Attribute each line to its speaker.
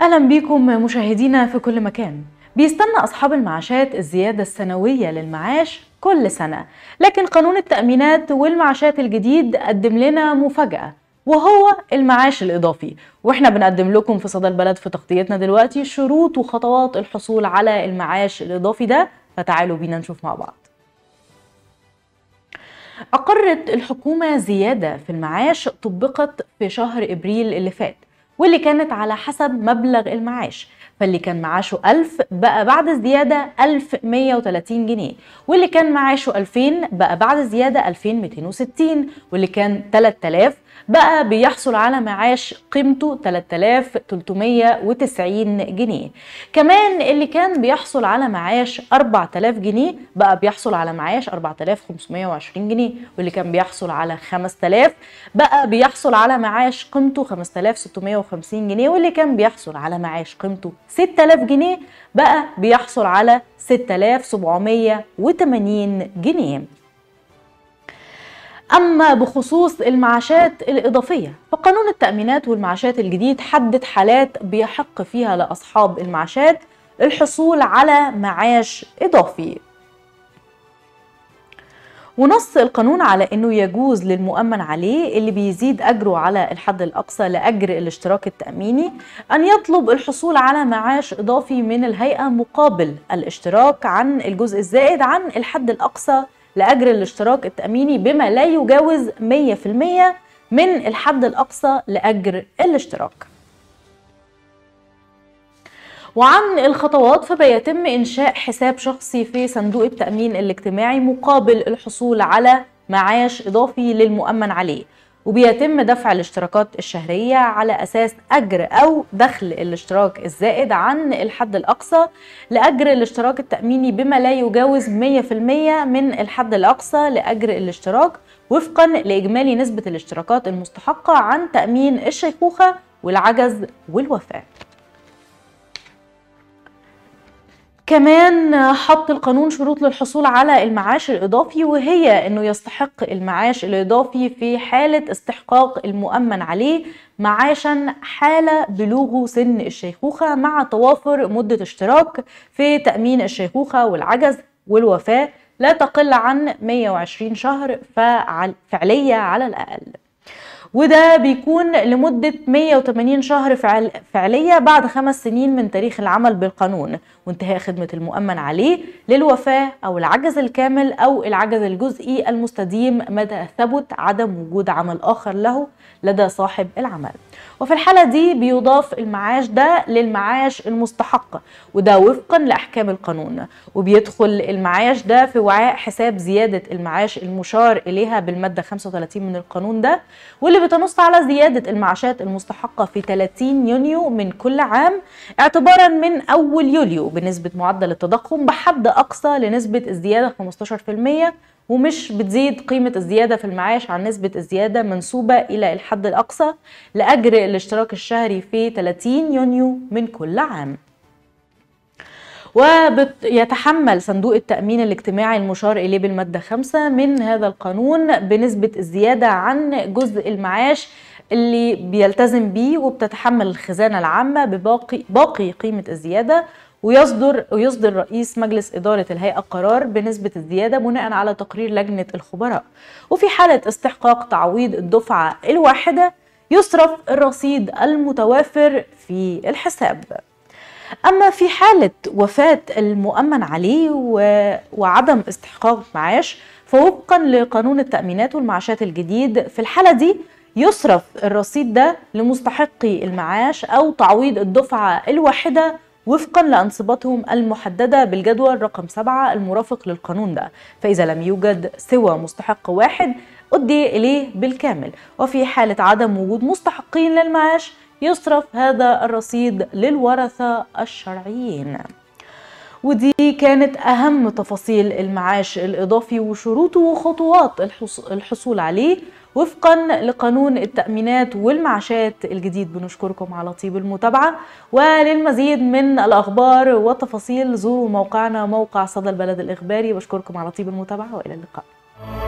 Speaker 1: اهلا بيكم مشاهدينا في كل مكان بيستنى اصحاب المعاشات الزياده السنويه للمعاش كل سنه لكن قانون التامينات والمعاشات الجديد قدم لنا مفاجاه وهو المعاش الإضافي وإحنا بنقدم لكم في صدى البلد في تغطيتنا دلوقتي شروط وخطوات الحصول على المعاش الإضافي ده فتعالوا بينا نشوف مع بعض أقرت الحكومة زيادة في المعاش طبقت في شهر إبريل اللي فات واللي كانت على حسب مبلغ المعاش فاللي كان معاشه 1000 بقى بعد الزيادة 1130 جنيه واللي كان معاشه 2000 بقى بعد الزيادة 2260 واللي كان 3000 بقى بيحصل على معاش قيمته 3390 جنيه كمان اللي كان بيحصل على معاش 4000 جنيه بقى بيحصل على معاش 4520 جنيه واللي كان بيحصل على 5000 بقى بيحصل على معاش قيمته 5650 750 جنيه واللي كان بيحصل على معاش قيمته 6000 جنيه بقى بيحصل على 6780 جنيه أما بخصوص المعاشات الإضافية فقانون التأمينات والمعاشات الجديد حدد حالات بيحق فيها لأصحاب المعاشات الحصول على معاش إضافي ونص القانون على انه يجوز للمؤمن عليه اللي بيزيد اجره على الحد الاقصى لاجر الاشتراك التاميني ان يطلب الحصول على معاش اضافي من الهيئه مقابل الاشتراك عن الجزء الزائد عن الحد الاقصى لاجر الاشتراك التاميني بما لا يجاوز 100% من الحد الاقصى لاجر الاشتراك وعن الخطوات فبيتم إنشاء حساب شخصي في صندوق التأمين الاجتماعي مقابل الحصول على معاش إضافي للمؤمن عليه وبيتم دفع الاشتراكات الشهرية على أساس أجر أو دخل الاشتراك الزائد عن الحد الأقصى لأجر الاشتراك التأميني بما لا يجاوز 100% من الحد الأقصى لأجر الاشتراك وفقا لإجمالي نسبة الاشتراكات المستحقة عن تأمين الشيخوخة والعجز والوفاة كمان حط القانون شروط للحصول على المعاش الإضافي وهي أنه يستحق المعاش الإضافي في حالة استحقاق المؤمن عليه معاشا حال بلوغه سن الشيخوخة مع توافر مدة اشتراك في تأمين الشيخوخة والعجز والوفاة لا تقل عن 120 شهر فعلية على الأقل وده بيكون لمدة 180 شهر فعل فعلية بعد خمس سنين من تاريخ العمل بالقانون وانتهاء خدمة المؤمن عليه للوفاة أو العجز الكامل أو العجز الجزئي المستديم مدى ثبت عدم وجود عمل آخر له لدى صاحب العمل وفي الحالة دي بيضاف المعاش ده للمعاش المستحق وده وفقا لأحكام القانون وبيدخل المعاش ده في وعاء حساب زيادة المعاش المشار إليها بالمادة 35 من القانون ده واللي بتنص على زيادة المعاشات المستحقة في 30 يونيو من كل عام اعتبارا من أول يوليو بنسبة معدل التضخم بحد أقصى لنسبة الزيادة 15% ومش بتزيد قيمة الزيادة في المعاش عن نسبة الزيادة منسوبة إلى الحد الأقصى لأجر الاشتراك الشهري في 30 يونيو من كل عام ويتحمل صندوق التأمين الاجتماعي المشار إليه بالمادة 5 من هذا القانون بنسبة الزيادة عن جزء المعاش اللي بيلتزم بيه وبتتحمل الخزانة العامة بباقي باقي قيمة الزيادة ويصدر ويصدر رئيس مجلس إدارة الهيئة قرار بنسبة الزيادة بناء على تقرير لجنة الخبراء وفي حالة استحقاق تعويض الدفعة الواحدة يصرف الرصيد المتوافر في الحساب أما في حالة وفاة المؤمن عليه و... وعدم استحقاق معاش فوفقا لقانون التأمينات والمعاشات الجديد في الحالة دي يصرف الرصيد ده لمستحقي المعاش أو تعويض الدفعة الواحدة وفقا لأنصبتهم المحددة بالجدول رقم 7 المرافق للقانون ده فإذا لم يوجد سوى مستحق واحد أدي إليه بالكامل وفي حالة عدم وجود مستحقين للمعاش يصرف هذا الرصيد للورثة الشرعيين ودي كانت أهم تفاصيل المعاش الإضافي وشروطه وخطوات الحصول عليه وفقا لقانون التأمينات والمعاشات الجديد بنشكركم على طيب المتابعة وللمزيد من الأخبار والتفاصيل زوروا موقعنا موقع صدى البلد الإخباري بشكركم على طيب المتابعة وإلى اللقاء